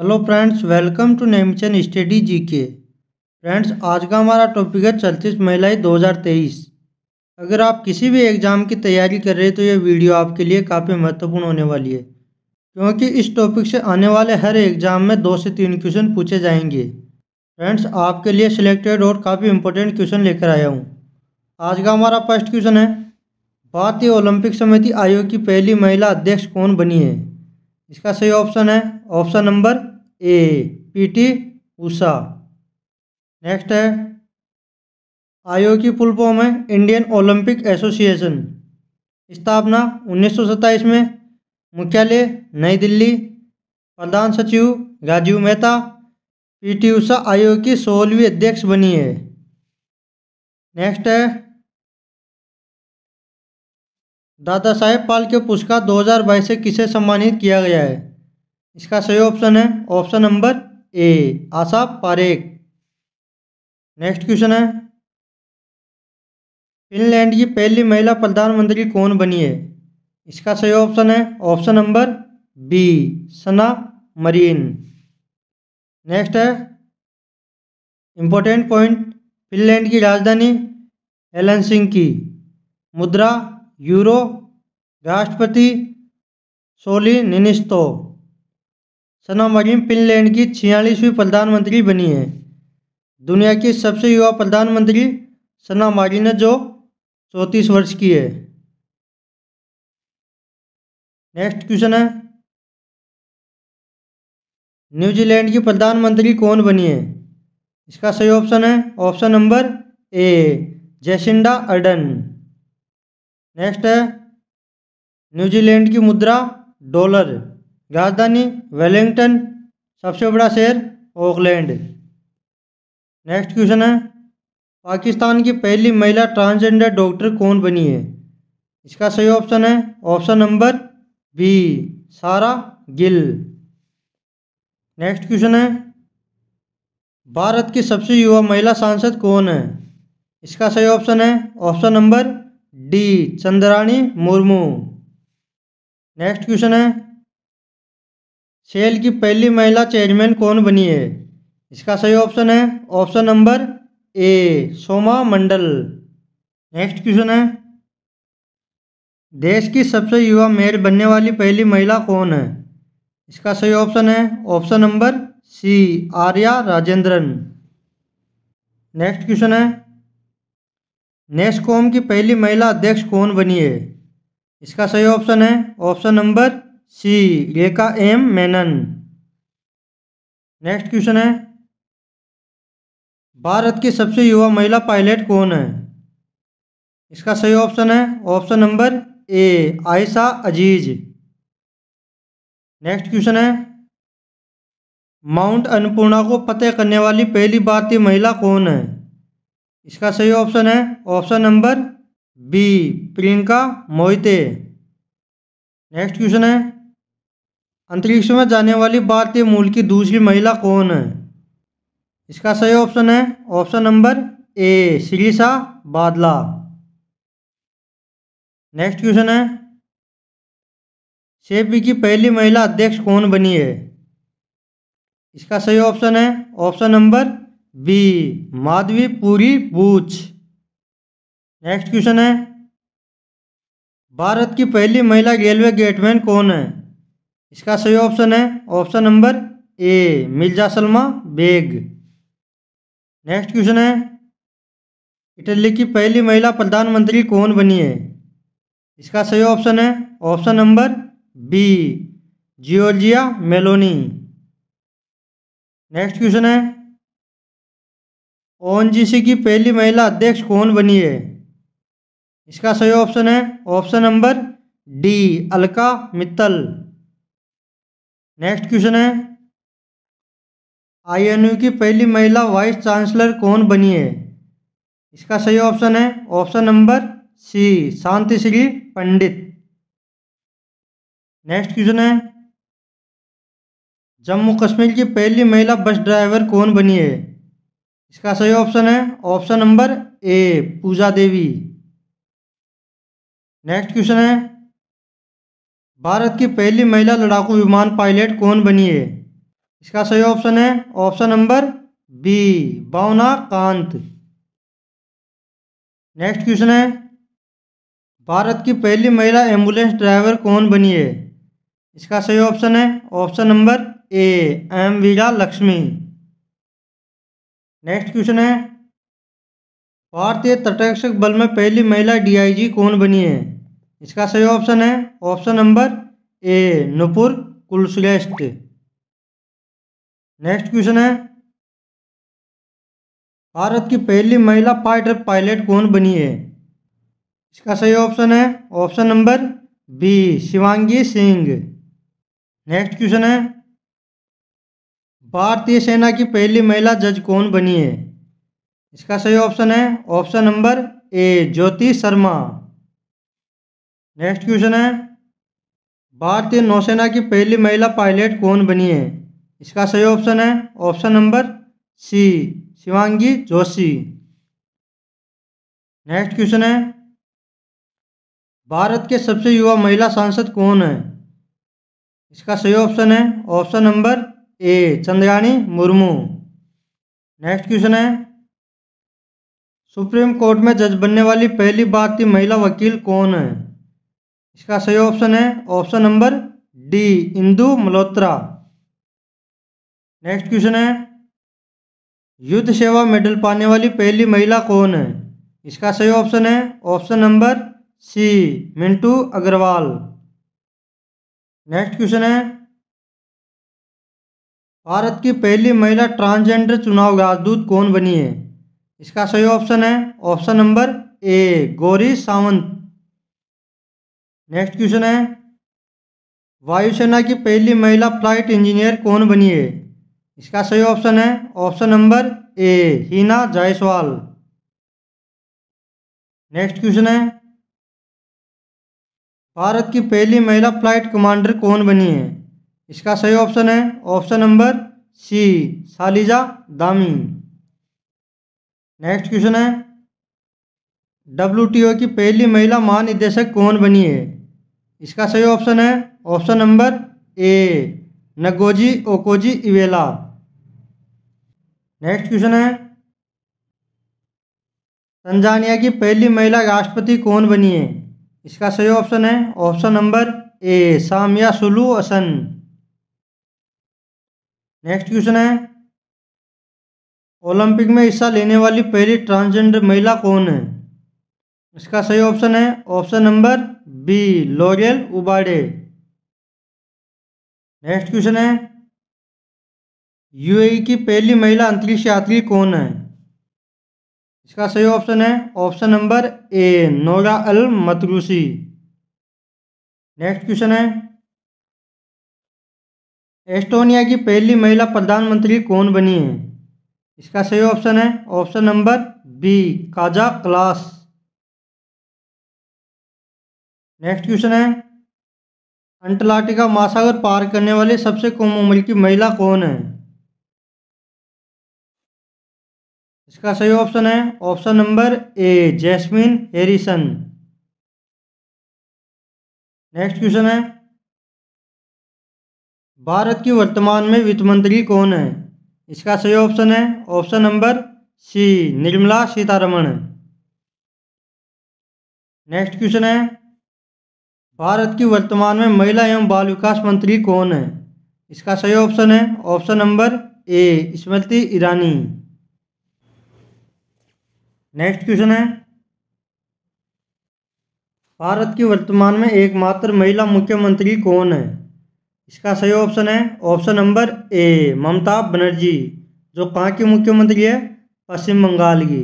hello friends welcome to Nemchand study G K friends आज का हमारा टॉपिक है चलतीस महिलाएं 2023 अगर आप किसी भी एग्ज़ाम की तैयारी कर रहे हैं तो ये वीडियो आपके लिए काफ़ी महत्वपूर्ण होने वाली है क्योंकि इस टॉपिक से आने वाले हर एग्ज़ाम में दो से तीन क्वेश्चन पूछे जाएंगे फ्रेंड्स आपके लिए सिलेक्टेड और काफ़ी इंपॉर्टेंट क्वेश्चन लेकर आया हूँ आज का हमारा फर्स्ट क्वेश्चन है भारतीय ओलंपिक समिति आयोग की पहली महिला अध्यक्ष कौन बनी है इसका सही ऑप्शन है option number A PT Usha next है आयो की फुल फॉर्म है इंडियन ओलंपिक एसोसिएशन स्थापना उन्नीस में मुख्यालय नई दिल्ली प्रधान सचिव राजीव मेहता पीटी उषा आयोग की सोलहवीं अध्यक्ष बनी है नेक्स्ट है दादा साहेब पाल के पुरस्कार 2022 से किसे सम्मानित किया गया है इसका सही ऑप्शन है option number A Asha Parekh next question है फिनलैंड की पहली महिला प्रधानमंत्री कौन बनी है इसका सही ऑप्शन है option number B Sanna Marin next है इम्पोर्टेंट पॉइंट फिनलैंड की राजधानी सिंह की मुद्रा यूरो राष्ट्रपति सोली निनिस्तो सना फिनलैंड की छियालीसवीं प्रधानमंत्री बनी है दुनिया की सबसे युवा प्रधानमंत्री सना मारिन जो चौंतीस वर्ष की है नेक्स्ट क्वेश्चन है न्यूजीलैंड की प्रधानमंत्री कौन बनी है इसका सही ऑप्शन है option number A Jacinda Ardern next है न्यूजीलैंड की मुद्रा डॉलर राजधानी वेलिंगटन सबसे बड़ा शहर ऑकलैंड नेक्स्ट क्वेश्चन है पाकिस्तान की पहली महिला ट्रांसजेंडर डॉक्टर कौन बनी है इसका सही ऑप्शन है ऑप्शन नंबर बी सारा गिल नेक्स्ट क्वेश्चन है भारत की सबसे युवा महिला सांसद कौन है इसका सही ऑप्शन है option number D Chandrani Murmu next question है सेल की पहली महिला चेयरमैन कौन बनी है इसका सही ऑप्शन है option number A Soma Mandal next question है देश की सबसे युवा मेयर बनने वाली पहली महिला कौन है इसका सही ऑप्शन है option number C Arya Rajendran next question है नेस्कॉम की पहली महिला अध्यक्ष कौन बनी है इसका सही ऑप्शन है option number C Rekha M Menon next question है भारत की सबसे युवा महिला पायलट कौन है इसका सही ऑप्शन है option number A Ayesha Aziz next question है माउंट अन्नपूर्णा को पते करने वाली पहली भारतीय महिला कौन है इसका सही ऑप्शन है option number B Priyanka Mohite next question है अंतरिक्ष में जाने वाली भारतीय मूल की दूसरी महिला कौन है इसका सही ऑप्शन है ऑप्शन नंबर ए श्रीसा बादला नेक्स्ट क्वेश्चन है सेबी की पहली महिला अध्यक्ष कौन बनी है इसका सही ऑप्शन है option number B Madhabi Puri Buch next question है भारत की पहली महिला रेलवे गेटमैन कौन है इसका सही ऑप्शन है option number A Mirza Salma Beg next question है इटली की पहली महिला प्रधानमंत्री कौन बनी है इसका सही ऑप्शन है option number B Giorgia Meloni next question है ओएनजीसी की पहली महिला अध्यक्ष कौन बनी है इसका सही ऑप्शन है option number D Alka Mittal next question है आईएनयू की पहली महिला वाइस चांसलर कौन बनी है इसका सही ऑप्शन है option number C Shanti Shri Pandit next question है जम्मू कश्मीर की पहली महिला बस ड्राइवर कौन बनी है इसका सही ऑप्शन है option number A Puja Devi next question है भारत की पहली महिला लड़ाकू विमान पायलट कौन बनी है इसका सही ऑप्शन है option number B Bhawana Kanth next question है भारत की पहली महिला एम्बुलेंस ड्राइवर कौन बनी है इसका सही ऑप्शन है option number A M Veera Lakshmi next question है भारतीय तटरक्षक बल में पहली महिला डीआईजी कौन बनी है इसका सही ऑप्शन है option number A Nupur Kulshrestha next question है भारत की पहली महिला फाइटर पायलट कौन बनी है इसका सही ऑप्शन है option number B Shivangi Singh next question है भारतीय सेना की पहली महिला जज कौन बनी है इसका सही ऑप्शन है option number A Jyoti Sharma next question है भारतीय नौसेना की पहली महिला पायलट कौन बनी है इसका सही ऑप्शन है option number C Shivangi Joshi next question है भारत के सबसे युवा महिला सांसद कौन है इसका सही ऑप्शन है option number A Chandrayani Murmu next question है सुप्रीम कोर्ट में जज बनने वाली पहली भारतीय महिला वकील कौन है इसका सही ऑप्शन है option number D Indu Malhotra next question है युद्ध सेवा मेडल पाने वाली पहली महिला कौन है इसका सही ऑप्शन है option number C Mintu Agarwal next question है भारत की पहली महिला ट्रांसजेंडर चुनाव राजदूत कौन बनी है इसका सही ऑप्शन है option number A Gauri Sawant next question है वायुसेना की पहली महिला फ्लाइट इंजीनियर कौन बनी है इसका सही ऑप्शन है option number A Heena Jaiswal next question है भारत की पहली महिला फ्लाइट कमांडर कौन बनी है इसका सही ऑप्शन है ऑप्शन नंबर सी सालिजा दामी नेक्स्ट क्वेश्चन है डब्ल्यू की पहली महिला महानिदेशक कौन बनी है इसका सही ऑप्शन है option number A Ngozi Okonjo Iweala next question है तंजानिया की पहली महिला राष्ट्रपति कौन बनी है इसका सही ऑप्शन है option number A Samia Suluhu Hassan next question है ओलंपिक में हिस्सा लेने वाली पहली ट्रांसजेंडर महिला कौन है इसका सही ऑप्शन है ऑप्शन नंबर बी लॉरियल उबाडे नेक्स्ट क्वेश्चन है यूएई e की पहली महिला अंतरिक्ष यात्री कौन है इसका सही ऑप्शन है option number A Nora Al Matrooshi next question है एस्टोनिया की पहली महिला प्रधानमंत्री कौन बनी है इसका सही ऑप्शन है option number B Kaja Kallas next question है अंटार्कटिका महासागर पार करने वाली सबसे कम उम्र की महिला कौन है इसका सही ऑप्शन है option number A Jasmine Harrison next question है भारत की वर्तमान में वित्त मंत्री कौन है इसका सही ऑप्शन है option number C Nirmala Sitharaman next question है भारत की वर्तमान में महिला एवं बाल विकास मंत्री कौन है इसका सही ऑप्शन है option number A Smriti Irani next question है भारत की वर्तमान में एकमात्र महिला मुख्यमंत्री कौन है इसका सही ऑप्शन है option number A Mamata Banerjee जो कहाँ की मुख्यमंत्री है पश्चिम बंगाल की